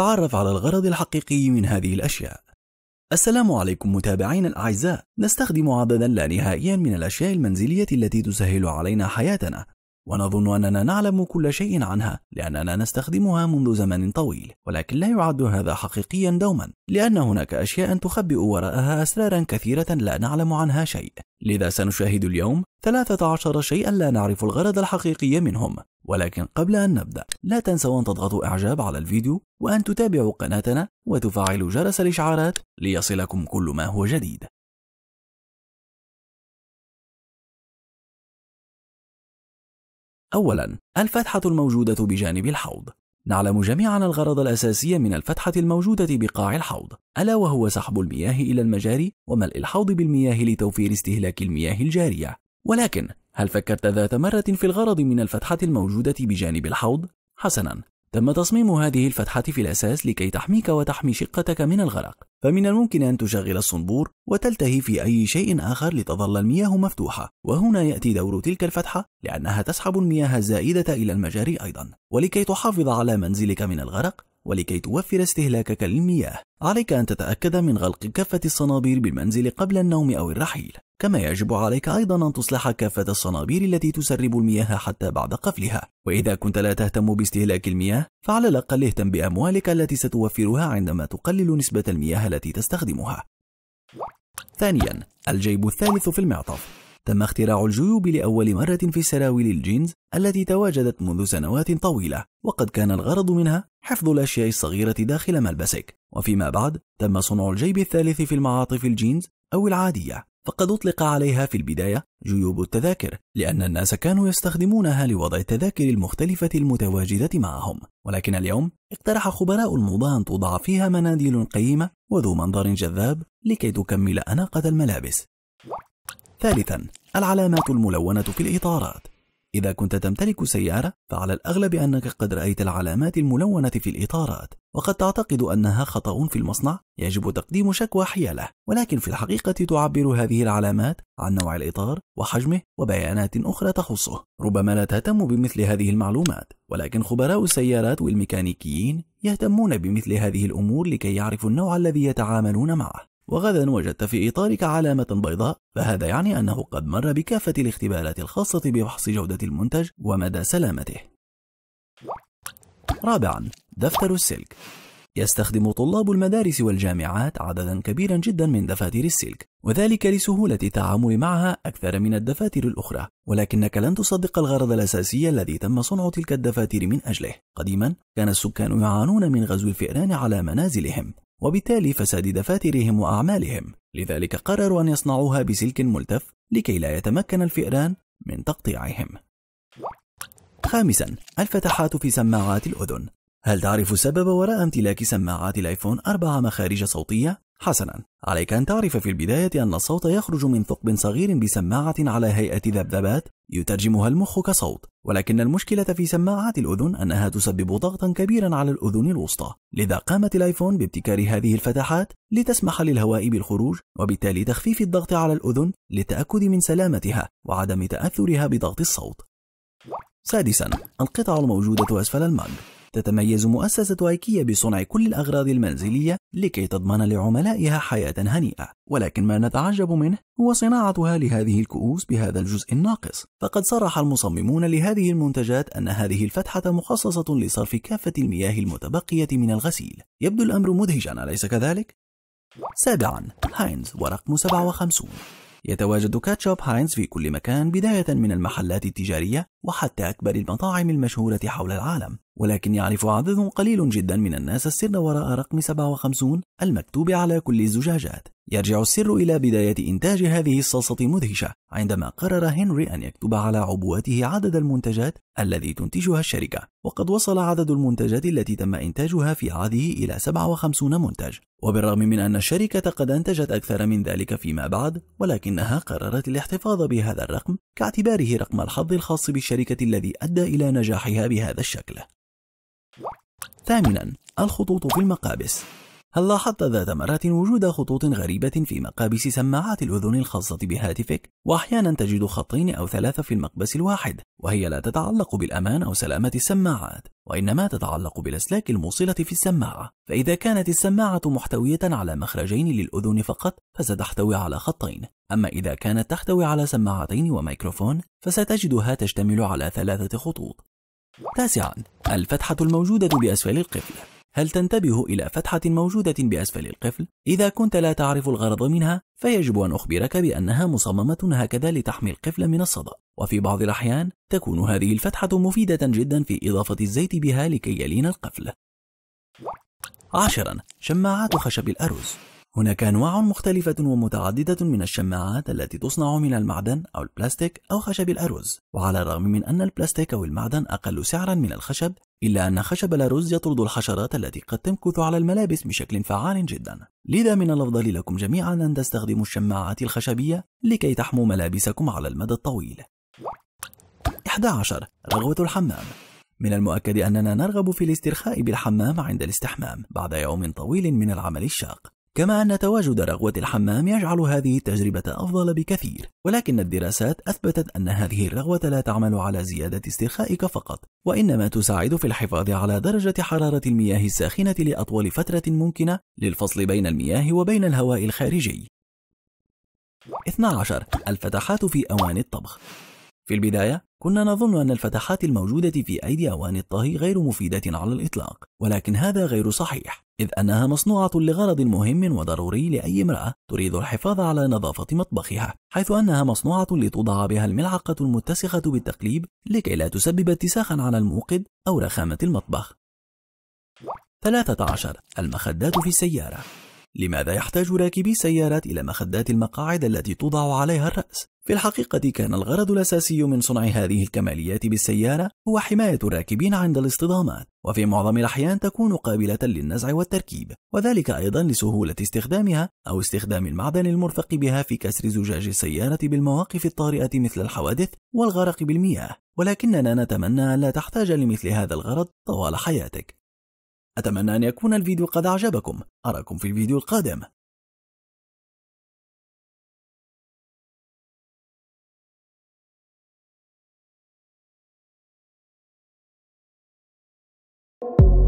تعرف على الغرض الحقيقي من هذه الأشياء السلام عليكم متابعينا الأعزاء نستخدم عددا لا نهائيا من الأشياء المنزلية التي تسهل علينا حياتنا ونظن أننا نعلم كل شيء عنها لأننا نستخدمها منذ زمن طويل ولكن لا يعد هذا حقيقيا دوما لأن هناك أشياء تخبئ وراءها أسرارا كثيرة لا نعلم عنها شيء لذا سنشاهد اليوم 13 شيئا لا نعرف الغرض الحقيقي منهم ولكن قبل أن نبدأ لا تنسوا أن تضغطوا إعجاب على الفيديو وأن تتابعوا قناتنا وتفعلوا جرس الإشعارات ليصلكم كل ما هو جديد أولا الفتحة الموجودة بجانب الحوض نعلم جميعا الغرض الأساسي من الفتحة الموجودة بقاع الحوض ألا وهو سحب المياه إلى المجاري وملء الحوض بالمياه لتوفير استهلاك المياه الجارية ولكن هل فكرت ذات مرة في الغرض من الفتحة الموجودة بجانب الحوض؟ حسنا تم تصميم هذه الفتحة في الأساس لكي تحميك وتحمي شقتك من الغرق فمن الممكن أن تشغل الصنبور وتلتهي في أي شيء آخر لتظل المياه مفتوحة وهنا يأتي دور تلك الفتحة لأنها تسحب المياه الزائدة إلى المجاري أيضا ولكي تحافظ على منزلك من الغرق ولكي توفر استهلاكك للمياه عليك أن تتأكد من غلق كافة الصنابير بالمنزل قبل النوم أو الرحيل كما يجب عليك أيضا أن تصلح كافة الصنابير التي تسرب المياه حتى بعد قفلها وإذا كنت لا تهتم باستهلاك المياه فعلى الأقل اهتم بأموالك التي ستوفرها عندما تقلل نسبة المياه التي تستخدمها ثانيا الجيب الثالث في المعطف تم اختراع الجيوب لأول مرة في سراويل الجينز التي تواجدت منذ سنوات طويلة وقد كان الغرض منها حفظ الأشياء الصغيرة داخل ملبسك وفيما بعد تم صنع الجيب الثالث في المعاطف الجينز أو العادية فقد أطلق عليها في البداية جيوب التذاكر لأن الناس كانوا يستخدمونها لوضع التذاكر المختلفة المتواجدة معهم ولكن اليوم اقترح خبراء الموضة أن توضع فيها مناديل قيمة وذو منظر جذاب لكي تكمل أناقة الملابس ثالثا العلامات الملونة في الإطارات إذا كنت تمتلك سيارة فعلى الأغلب أنك قد رأيت العلامات الملونة في الإطارات وقد تعتقد أنها خطأ في المصنع يجب تقديم شكوى حياله ولكن في الحقيقة تعبر هذه العلامات عن نوع الإطار وحجمه وبيانات أخرى تخصه ربما لا تهتم بمثل هذه المعلومات ولكن خبراء السيارات والميكانيكيين يهتمون بمثل هذه الأمور لكي يعرفوا النوع الذي يتعاملون معه وغدا وجدت في إطارك علامة بيضاء فهذا يعني أنه قد مر بكافة الاختبارات الخاصة بفحص جودة المنتج ومدى سلامته رابعا دفتر السلك يستخدم طلاب المدارس والجامعات عددا كبيرا جدا من دفاتر السلك وذلك لسهولة التعامل معها أكثر من الدفاتر الأخرى ولكنك لن تصدق الغرض الأساسي الذي تم صنع تلك الدفاتر من أجله قديما كان السكان يعانون من غزو الفئران على منازلهم وبالتالي فساد دفاترهم وأعمالهم لذلك قرروا أن يصنعوها بسلك ملتف لكي لا يتمكن الفئران من تقطيعهم خامسا الفتحات في سماعات الأذن هل تعرف السبب وراء امتلاك سماعات الايفون أربع مخارج صوتية؟ حسنا عليك أن تعرف في البداية أن الصوت يخرج من ثقب صغير بسماعة على هيئة ذبذبات يترجمها المخ كصوت ولكن المشكلة في سماعات الأذن أنها تسبب ضغطا كبيرا على الأذن الوسطى لذا قامت الآيفون بابتكار هذه الفتحات لتسمح للهواء بالخروج وبالتالي تخفيف الضغط على الأذن للتأكد من سلامتها وعدم تأثرها بضغط الصوت سادسا القطع الموجودة أسفل المج تتميز مؤسسة ايكيا بصنع كل الأغراض المنزلية لكي تضمن لعملائها حياة هنيئة، ولكن ما نتعجب منه هو صناعتها لهذه الكؤوس بهذا الجزء الناقص، فقد صرح المصممون لهذه المنتجات أن هذه الفتحة مخصصة لصرف كافة المياه المتبقية من الغسيل. يبدو الأمر مدهشا أليس كذلك؟ سابعا هاينز ورقم 57 يتواجد كاتشب هاينز في كل مكان بداية من المحلات التجارية وحتى أكبر المطاعم المشهورة حول العالم ولكن يعرف عدد قليل جدا من الناس السر وراء رقم 57 المكتوب على كل الزجاجات. يرجع السر إلى بداية إنتاج هذه الصلصة المدهشة عندما قرر هنري أن يكتب على عبواته عدد المنتجات الذي تنتجها الشركة، وقد وصل عدد المنتجات التي تم إنتاجها في عهده إلى 57 منتج، وبالرغم من أن الشركة قد أنتجت أكثر من ذلك فيما بعد، ولكنها قررت الاحتفاظ بهذا الرقم كاعتباره رقم الحظ الخاص بالشركة الذي أدى إلى نجاحها بهذا الشكل. ثامنا الخطوط في المقابس هل لاحظت ذات مرة وجود خطوط غريبة في مقابس سماعات الأذن الخاصة بهاتفك؟ وأحيانا تجد خطين أو ثلاثة في المقبس الواحد وهي لا تتعلق بالأمان أو سلامة السماعات وإنما تتعلق بالأسلاك الموصلة في السماعة فإذا كانت السماعة محتوية على مخرجين للأذن فقط فستحتوي على خطين أما إذا كانت تحتوي على سماعتين وميكروفون فستجدها تشتمل على ثلاثة خطوط تاسعا الفتحة الموجودة بأسفل القفل هل تنتبه إلى فتحة موجودة بأسفل القفل؟ إذا كنت لا تعرف الغرض منها فيجب أن أخبرك بأنها مصممة هكذا لتحمي القفل من الصدى وفي بعض الأحيان تكون هذه الفتحة مفيدة جدا في إضافة الزيت بها لكي يلين القفل عشرا شماعات خشب الأرز هناك أنواع مختلفة ومتعددة من الشماعات التي تصنع من المعدن أو البلاستيك أو خشب الأرز، وعلى الرغم من أن البلاستيك أو المعدن أقل سعرًا من الخشب، إلا أن خشب الأرز يطرد الحشرات التي قد تمكث على الملابس بشكل فعال جدا لذا من الأفضل لكم جميعا أن تستخدموا الشماعات الخشبية لكي تحموا ملابسكم على المدى الطويل 11 رغوة الحمام من المؤكد أننا نرغب في الاسترخاء بالحمام عند الاستحمام بعد يوم طويل من العمل الشاق كما أن تواجد رغوة الحمام يجعل هذه التجربة أفضل بكثير، ولكن الدراسات أثبتت أن هذه الرغوة لا تعمل على زيادة استرخائك فقط، وإنما تساعد في الحفاظ على درجة حرارة المياه الساخنة لأطول فترة ممكنة للفصل بين المياه وبين الهواء الخارجي. 12 الفتحات في أواني الطبخ في البداية كنا نظن أن الفتحات الموجودة في أيدي أواني الطهي غير مفيدة على الإطلاق ولكن هذا غير صحيح إذ أنها مصنوعة لغرض مهم وضروري لأي امرأة تريد الحفاظ على نظافة مطبخها حيث أنها مصنوعة لتوضع بها الملعقة المتسخة بالتقليب لكي لا تسبب اتساخا على الموقد أو رخامة المطبخ 13 المخدات في السيارة لماذا يحتاج راكبي السيارات إلى مخدات المقاعد التي توضع عليها الرأس؟ في الحقيقة كان الغرض الأساسي من صنع هذه الكماليات بالسيارة هو حماية الراكبين عند الاصطدامات وفي معظم الأحيان تكون قابلة للنزع والتركيب وذلك أيضا لسهولة استخدامها أو استخدام المعدن المرفق بها في كسر زجاج السيارة بالمواقف الطارئة مثل الحوادث والغرق بالمياه ولكننا نتمنى أن لا تحتاج لمثل هذا الغرض طوال حياتك أتمنى أن يكون الفيديو قد أعجبكم أراكم في الفيديو القادم thank you